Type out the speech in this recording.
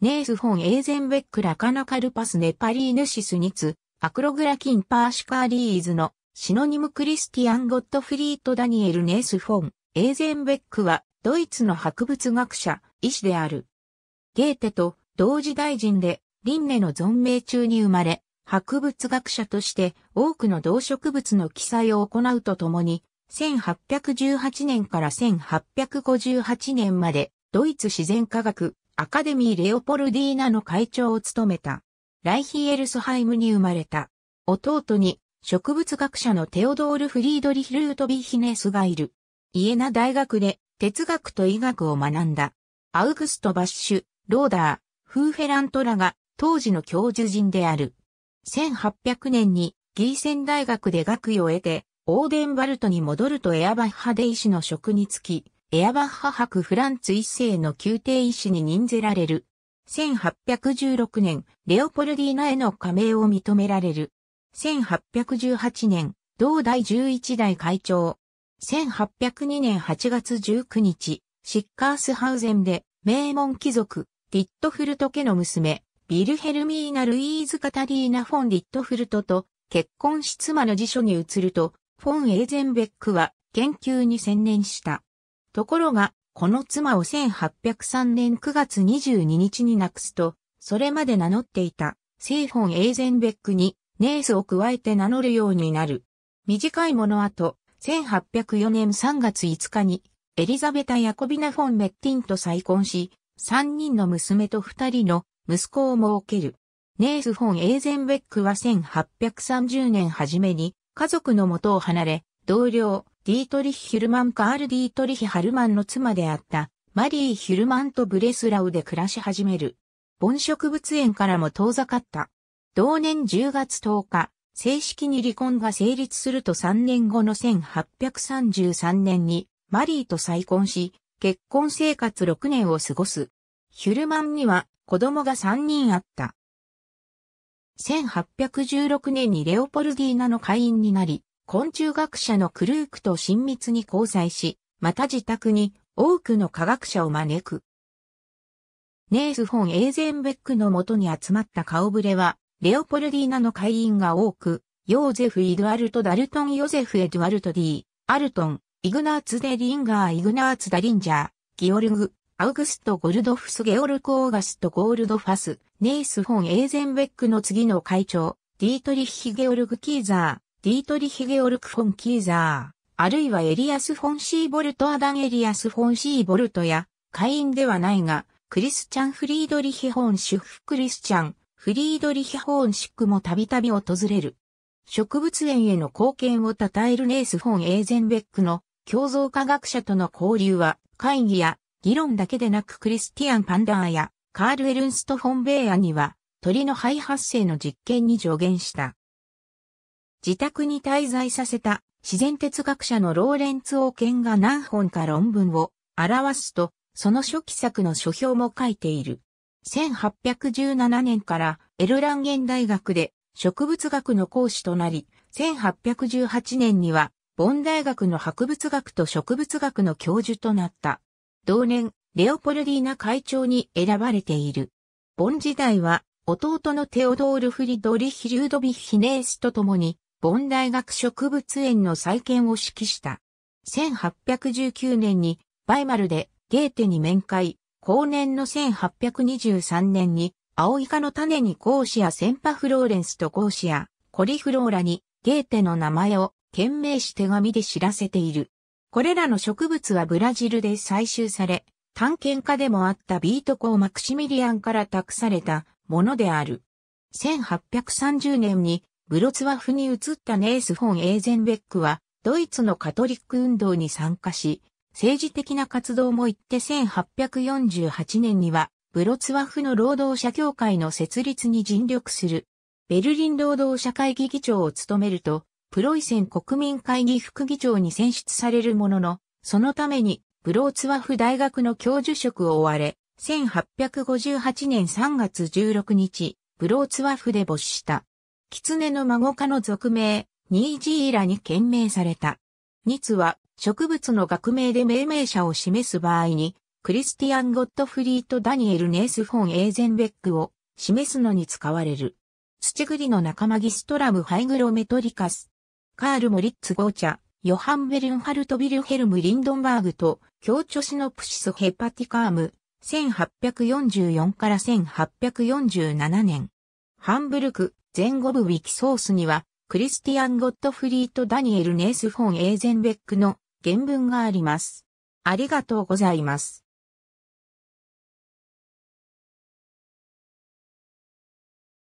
ネースフォンエーゼンベックラカナカルパスネパリーヌシスニツ、アクログラキンパーシカーリーズのシノニムクリスティアン・ゴットフリート・ダニエル・ネースフォン、エーゼンベックはドイツの博物学者、医師である。ゲーテと同時大臣で、リンネの存命中に生まれ、博物学者として多くの動植物の記載を行うとともに、1818年から1858年までドイツ自然科学アカデミー・レオポルディーナの会長を務めた。ライヒエルスハイムに生まれた。弟に植物学者のテオドール・フリードリヒ・ルートビヒネスがいる。イエナ大学で哲学と医学を学んだ。アウグスト・バッシュ、ローダー、フーフェラントらが当時の教授陣である。1800年にギーセン大学で学位を得て、オーデンバルトに戻るとエアバッハデイ氏の職に就き、エアバッハ博フランツ一世の宮廷医師に任ぜられる。1816年、レオポルディーナへの加盟を認められる。1818年、同第11代会長。1802年8月19日、シッカースハウゼンで、名門貴族、ディットフルト家の娘、ビルヘルミーナ・ルイーズ・カタリーナ・フォン・ディットフルトと結婚し妻の辞書に移ると、フォン・エーゼンベックは研究に専念した。ところが、この妻を1803年9月22日に亡くすと、それまで名乗っていた、セイフォン・エーゼンベックに、ネースを加えて名乗るようになる。短いもの後、1804年3月5日に、エリザベタ・ヤコビナ・フォン・メッティンと再婚し、3人の娘と2人の息子を設ける。ネース・フォン・エーゼンベックは1830年初めに家族の元を離れ、同僚、ディートリヒ・ヒュルマン・カール・ディートリヒ・ハルマンの妻であったマリー・ヒュルマンとブレスラウで暮らし始める。盆植物園からも遠ざかった。同年10月10日、正式に離婚が成立すると3年後の1833年にマリーと再婚し、結婚生活6年を過ごす。ヒュルマンには子供が3人あった。1816年にレオポルディーナの会員になり、昆虫学者のクルークと親密に交際し、また自宅に多くの科学者を招く。ネース・フォン・エーゼンベックのもとに集まった顔ぶれは、レオポルディーナの会員が多く、ヨーゼフ・イドゥアルト・ダルトン・ヨゼフ・エドゥアルト・ディー、アルトン、イグナーツ・デ・リンガー・イグナーツ・ダ・リンジャー、ギオルグ、アウグスト・ゴルドフス・ゲオルク・オーガスト・ゴールドファス、ネース・フォン・エーゼンベックの次の会長、ディートリッヒ・ゲオルグ・キーザディートリヒ・ゲオルク・フォン・キーザー、あるいはエリアス・フォン・シーボルト・アダン・エリアス・フォン・シーボルトや、会員ではないが、クリスチャン・フリードリヒ・ホーン・シュフ・クリスチャン、フリードリヒ・ホーン・シックもたびたび訪れる。植物園への貢献を称えるネース・フォン・エーゼンベックの共造科学者との交流は、会議や議論だけでなくクリスティアン・パンダーやカール・エルンスト・フォン・ベーアには、鳥の肺発生の実験に助言した。自宅に滞在させた自然哲学者のローレンツ・オーケンが何本か論文を表すと、その初期作の書評も書いている。1817年からエルランゲン大学で植物学の講師となり、1818年にはボン大学の博物学と植物学の教授となった。同年、レオポルディーナ会長に選ばれている。ボン時代は弟のテオドール・フリドリヒ・ルードビヒ・ネースと共にボン大学植物園の再建を指揮した。1819年にバイマルでゲーテに面会、後年の1823年に青イカの種にコーシア・センパフローレンスとコーシア、コリフローラにゲーテの名前を懸命し手紙で知らせている。これらの植物はブラジルで採集され、探検家でもあったビートコー・マクシミリアンから託されたものである。1830年にブロツワフに移ったネース・フォン・エーゼンベックは、ドイツのカトリック運動に参加し、政治的な活動も行って1848年には、ブロツワフの労働者協会の設立に尽力する。ベルリン労働者会議議長を務めると、プロイセン国民会議副議長に選出されるものの、そのために、ブローツワフ大学の教授職を追われ、1858年3月16日、ブローツワフで没した。狐の孫科の俗名、ニージーラに懸名された。ニツは植物の学名で命名者を示す場合に、クリスティアン・ゴットフリート・ダニエル・ネース・フォン・エーゼンベックを示すのに使われる。土栗の仲間ギストラム・ハイグロメトリカス。カール・モリッツ・ゴーチャ、ヨハン・ベルンハルト・ビルヘルム・リンドンバーグと、強著シノプシス・ヘパティカーム、1844から1847年。ハンブルク、前後部ウィキソースには、クリスティアン・ゴットフリート・ダニエル・ネース・フォン・エーゼンベックの原文があります。ありがとうございます。